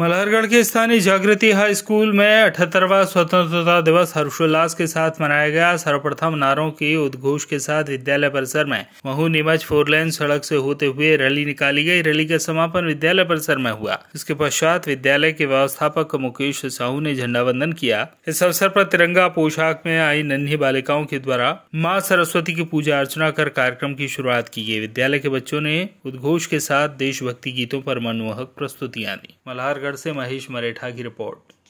मल्हारगढ़ के स्थानीय जागृति हाई स्कूल में अठहत्तरवा स्वतंत्रता दिवस हर्षोल्लास के साथ मनाया गया सर्वप्रथम नारों के उद्घोष के साथ विद्यालय परिसर में महू नीमच फोरलेन सड़क से होते हुए रैली निकाली गई रैली का समापन विद्यालय परिसर में हुआ इसके पश्चात विद्यालय के व्यवस्थापक मुकेश साहू ने झंडा वंदन किया इस अवसर पर तिरंगा पोशाक में आई नन्ही बालिकाओं के द्वारा माँ सरस्वती की पूजा अर्चना कर कार्यक्रम की शुरुआत की गई विद्यालय के बच्चों ने उद्घोष के साथ देशभक्ति गीतों पर मनमोहक प्रस्तुतियां दी मल्हार प्रतापगढ़ से महेश मरेठा की रिपोर्ट